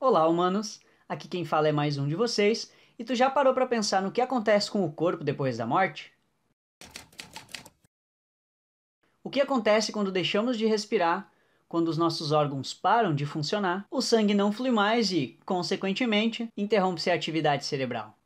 Olá, humanos! Aqui quem fala é mais um de vocês, e tu já parou para pensar no que acontece com o corpo depois da morte? O que acontece quando deixamos de respirar, quando os nossos órgãos param de funcionar, o sangue não flui mais e, consequentemente, interrompe-se a atividade cerebral.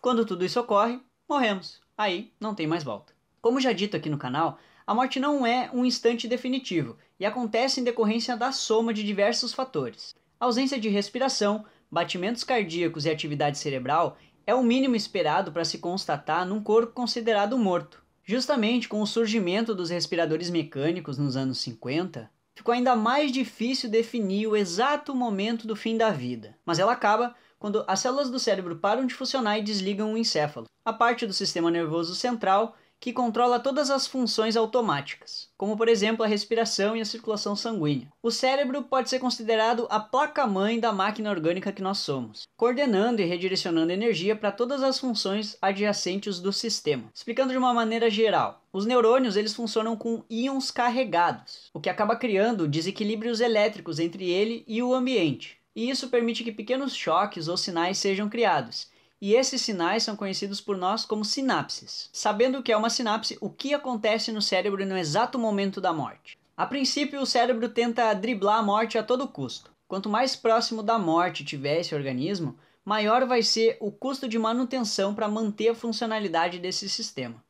Quando tudo isso ocorre, morremos. Aí não tem mais volta. Como já dito aqui no canal, a morte não é um instante definitivo e acontece em decorrência da soma de diversos fatores ausência de respiração, batimentos cardíacos e atividade cerebral é o mínimo esperado para se constatar num corpo considerado morto. Justamente com o surgimento dos respiradores mecânicos nos anos 50, ficou ainda mais difícil definir o exato momento do fim da vida. Mas ela acaba quando as células do cérebro param de funcionar e desligam o encéfalo, a parte do sistema nervoso central que controla todas as funções automáticas, como por exemplo a respiração e a circulação sanguínea. O cérebro pode ser considerado a placa-mãe da máquina orgânica que nós somos, coordenando e redirecionando energia para todas as funções adjacentes do sistema. Explicando de uma maneira geral, os neurônios eles funcionam com íons carregados, o que acaba criando desequilíbrios elétricos entre ele e o ambiente. E isso permite que pequenos choques ou sinais sejam criados, e esses sinais são conhecidos por nós como sinapses. Sabendo o que é uma sinapse, o que acontece no cérebro no exato momento da morte? A princípio, o cérebro tenta driblar a morte a todo custo. Quanto mais próximo da morte tiver esse organismo, maior vai ser o custo de manutenção para manter a funcionalidade desse sistema.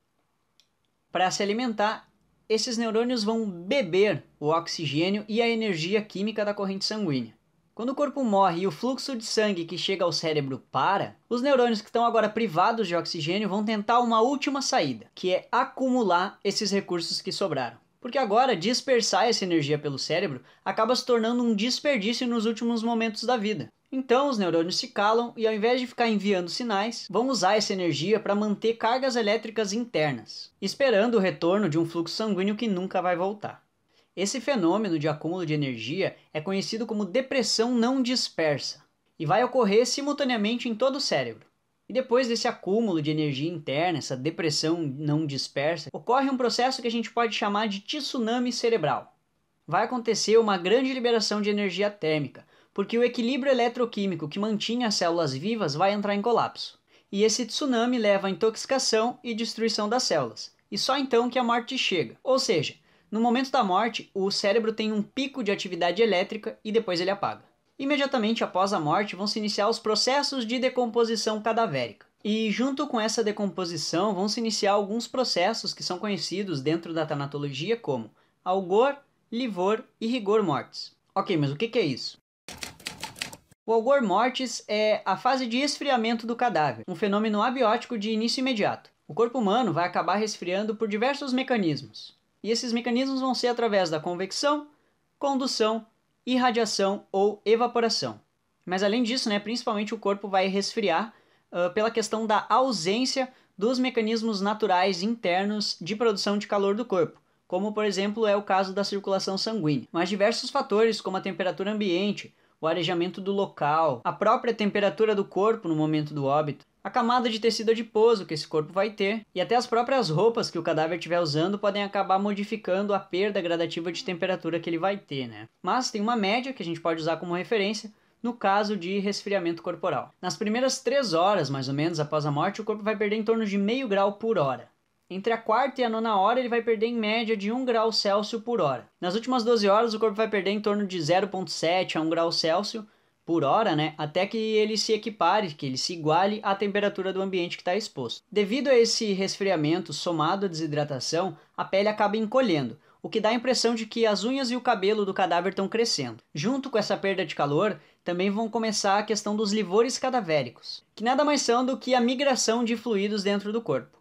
Para se alimentar, esses neurônios vão beber o oxigênio e a energia química da corrente sanguínea. Quando o corpo morre e o fluxo de sangue que chega ao cérebro para, os neurônios que estão agora privados de oxigênio vão tentar uma última saída, que é acumular esses recursos que sobraram. Porque agora dispersar essa energia pelo cérebro acaba se tornando um desperdício nos últimos momentos da vida. Então os neurônios se calam e ao invés de ficar enviando sinais, vão usar essa energia para manter cargas elétricas internas, esperando o retorno de um fluxo sanguíneo que nunca vai voltar. Esse fenômeno de acúmulo de energia é conhecido como depressão não dispersa e vai ocorrer simultaneamente em todo o cérebro. E depois desse acúmulo de energia interna, essa depressão não dispersa, ocorre um processo que a gente pode chamar de tsunami cerebral. Vai acontecer uma grande liberação de energia térmica, porque o equilíbrio eletroquímico que mantinha as células vivas vai entrar em colapso. E esse tsunami leva à intoxicação e destruição das células. E só então que a morte chega. Ou seja, no momento da morte, o cérebro tem um pico de atividade elétrica e depois ele apaga. Imediatamente após a morte, vão se iniciar os processos de decomposição cadavérica. E junto com essa decomposição, vão se iniciar alguns processos que são conhecidos dentro da tanatologia como algor, livor e rigor mortis. Ok, mas o que é isso? O algor mortis é a fase de esfriamento do cadáver, um fenômeno abiótico de início imediato. O corpo humano vai acabar resfriando por diversos mecanismos. E esses mecanismos vão ser através da convecção, condução, irradiação ou evaporação. Mas além disso, né, principalmente o corpo vai resfriar uh, pela questão da ausência dos mecanismos naturais internos de produção de calor do corpo, como por exemplo é o caso da circulação sanguínea. Mas diversos fatores, como a temperatura ambiente, o arejamento do local, a própria temperatura do corpo no momento do óbito, a camada de tecido adiposo que esse corpo vai ter e até as próprias roupas que o cadáver estiver usando podem acabar modificando a perda gradativa de temperatura que ele vai ter, né? Mas tem uma média que a gente pode usar como referência no caso de resfriamento corporal. Nas primeiras três horas, mais ou menos, após a morte, o corpo vai perder em torno de meio grau por hora. Entre a quarta e a nona hora, ele vai perder em média de 1 grau Celsius por hora. Nas últimas 12 horas, o corpo vai perder em torno de 0,7 a 1 grau Celsius, por hora, né, até que ele se equipare, que ele se iguale à temperatura do ambiente que está exposto. Devido a esse resfriamento somado à desidratação, a pele acaba encolhendo, o que dá a impressão de que as unhas e o cabelo do cadáver estão crescendo. Junto com essa perda de calor, também vão começar a questão dos livores cadavéricos, que nada mais são do que a migração de fluidos dentro do corpo.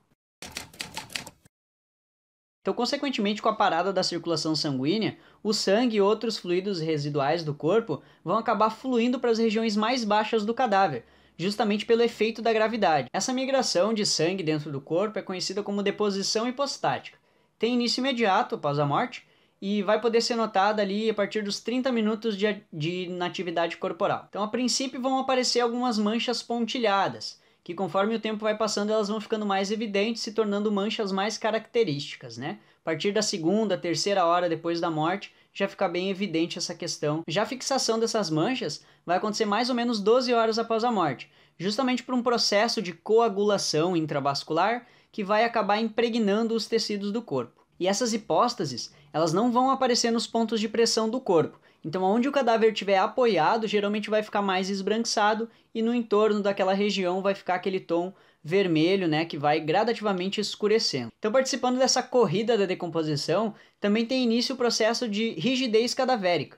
Então, consequentemente, com a parada da circulação sanguínea, o sangue e outros fluidos residuais do corpo vão acabar fluindo para as regiões mais baixas do cadáver, justamente pelo efeito da gravidade. Essa migração de sangue dentro do corpo é conhecida como deposição hipostática. Tem início imediato após a morte e vai poder ser notada ali a partir dos 30 minutos de, de corporal. Então, a princípio, vão aparecer algumas manchas pontilhadas que conforme o tempo vai passando, elas vão ficando mais evidentes, se tornando manchas mais características, né? A partir da segunda, terceira hora depois da morte, já fica bem evidente essa questão. Já a fixação dessas manchas vai acontecer mais ou menos 12 horas após a morte, justamente por um processo de coagulação intravascular que vai acabar impregnando os tecidos do corpo. E essas hipóstases, elas não vão aparecer nos pontos de pressão do corpo, então, onde o cadáver estiver apoiado, geralmente vai ficar mais esbranquiçado e no entorno daquela região vai ficar aquele tom vermelho, né, que vai gradativamente escurecendo. Então, participando dessa corrida da decomposição, também tem início o processo de rigidez cadavérica.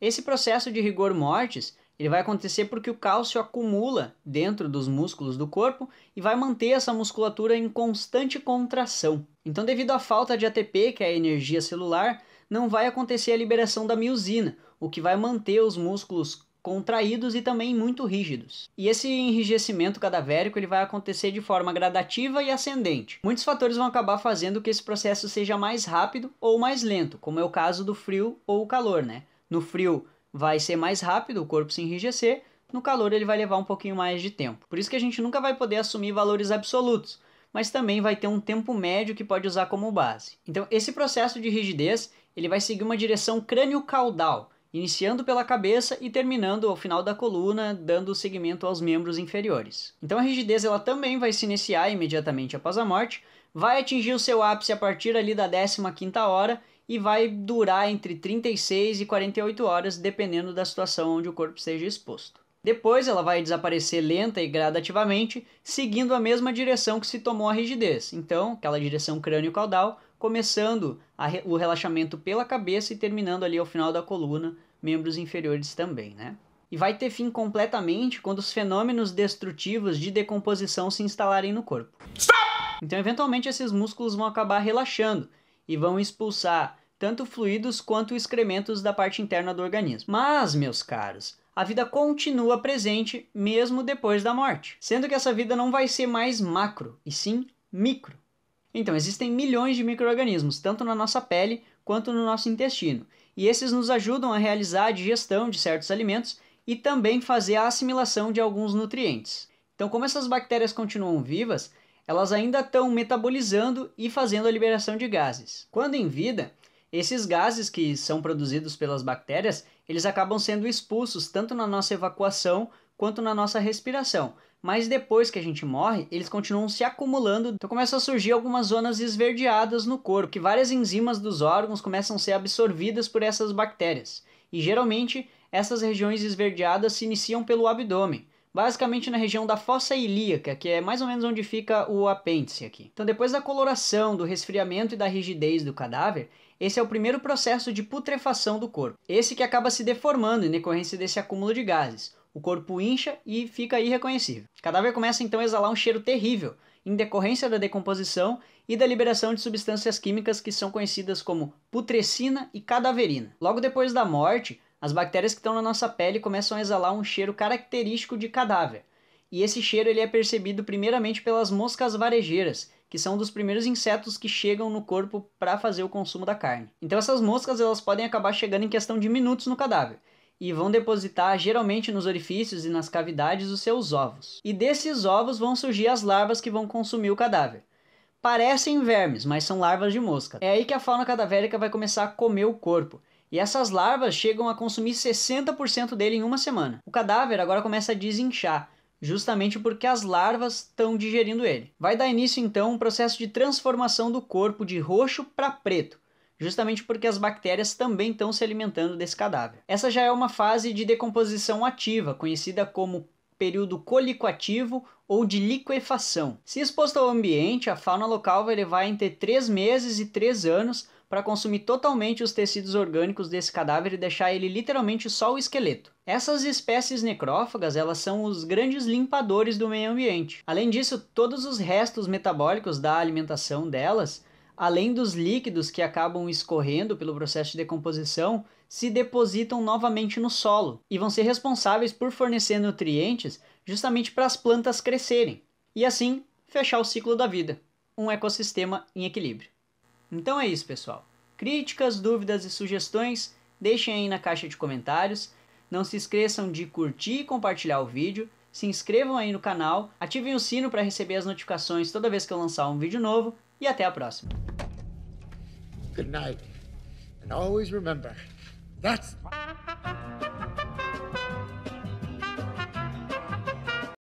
Esse processo de rigor mortis ele vai acontecer porque o cálcio acumula dentro dos músculos do corpo e vai manter essa musculatura em constante contração. Então, devido à falta de ATP, que é a energia celular, não vai acontecer a liberação da miosina, o que vai manter os músculos contraídos e também muito rígidos. E esse enrijecimento cadavérico ele vai acontecer de forma gradativa e ascendente. Muitos fatores vão acabar fazendo que esse processo seja mais rápido ou mais lento, como é o caso do frio ou o calor, né? No frio vai ser mais rápido o corpo se enrijecer, no calor ele vai levar um pouquinho mais de tempo. Por isso que a gente nunca vai poder assumir valores absolutos, mas também vai ter um tempo médio que pode usar como base. Então, esse processo de rigidez, ele vai seguir uma direção crânio-caudal, iniciando pela cabeça e terminando ao final da coluna, dando seguimento aos membros inferiores. Então a rigidez ela também vai se iniciar imediatamente após a morte, vai atingir o seu ápice a partir ali da 15ª hora e vai durar entre 36 e 48 horas, dependendo da situação onde o corpo seja exposto. Depois ela vai desaparecer lenta e gradativamente, seguindo a mesma direção que se tomou a rigidez. Então, aquela direção crânio-caudal começando re o relaxamento pela cabeça e terminando ali ao final da coluna, membros inferiores também, né? E vai ter fim completamente quando os fenômenos destrutivos de decomposição se instalarem no corpo. Stop! Então, eventualmente, esses músculos vão acabar relaxando e vão expulsar tanto fluidos quanto excrementos da parte interna do organismo. Mas, meus caros, a vida continua presente mesmo depois da morte, sendo que essa vida não vai ser mais macro, e sim micro. Então, existem milhões de micro-organismos, tanto na nossa pele quanto no nosso intestino, e esses nos ajudam a realizar a digestão de certos alimentos e também fazer a assimilação de alguns nutrientes. Então, como essas bactérias continuam vivas, elas ainda estão metabolizando e fazendo a liberação de gases. Quando em vida, esses gases que são produzidos pelas bactérias, eles acabam sendo expulsos tanto na nossa evacuação quanto na nossa respiração. Mas depois que a gente morre, eles continuam se acumulando, então começam a surgir algumas zonas esverdeadas no corpo, que várias enzimas dos órgãos começam a ser absorvidas por essas bactérias. E geralmente, essas regiões esverdeadas se iniciam pelo abdômen, basicamente na região da fossa ilíaca, que é mais ou menos onde fica o apêndice aqui. Então, depois da coloração, do resfriamento e da rigidez do cadáver, esse é o primeiro processo de putrefação do corpo. Esse que acaba se deformando em decorrência desse acúmulo de gases o corpo incha e fica irreconhecível. O cadáver começa então a exalar um cheiro terrível, em decorrência da decomposição e da liberação de substâncias químicas que são conhecidas como putrescina e cadaverina. Logo depois da morte, as bactérias que estão na nossa pele começam a exalar um cheiro característico de cadáver. E esse cheiro ele é percebido primeiramente pelas moscas varejeiras, que são um dos primeiros insetos que chegam no corpo para fazer o consumo da carne. Então essas moscas elas podem acabar chegando em questão de minutos no cadáver e vão depositar geralmente nos orifícios e nas cavidades os seus ovos. E desses ovos vão surgir as larvas que vão consumir o cadáver. Parecem vermes, mas são larvas de mosca. É aí que a fauna cadavérica vai começar a comer o corpo. E essas larvas chegam a consumir 60% dele em uma semana. O cadáver agora começa a desinchar, justamente porque as larvas estão digerindo ele. Vai dar início então um processo de transformação do corpo de roxo para preto justamente porque as bactérias também estão se alimentando desse cadáver. Essa já é uma fase de decomposição ativa, conhecida como período colicoativo ou de liquefação. Se exposto ao ambiente, a fauna local vai levar entre 3 meses e 3 anos para consumir totalmente os tecidos orgânicos desse cadáver e deixar ele literalmente só o esqueleto. Essas espécies necrófagas, elas são os grandes limpadores do meio ambiente. Além disso, todos os restos metabólicos da alimentação delas além dos líquidos que acabam escorrendo pelo processo de decomposição, se depositam novamente no solo e vão ser responsáveis por fornecer nutrientes justamente para as plantas crescerem e assim fechar o ciclo da vida, um ecossistema em equilíbrio. Então é isso, pessoal. Críticas, dúvidas e sugestões deixem aí na caixa de comentários. Não se esqueçam de curtir e compartilhar o vídeo. Se inscrevam aí no canal, ativem o sino para receber as notificações toda vez que eu lançar um vídeo novo e até a próxima. good night. And always remember, that's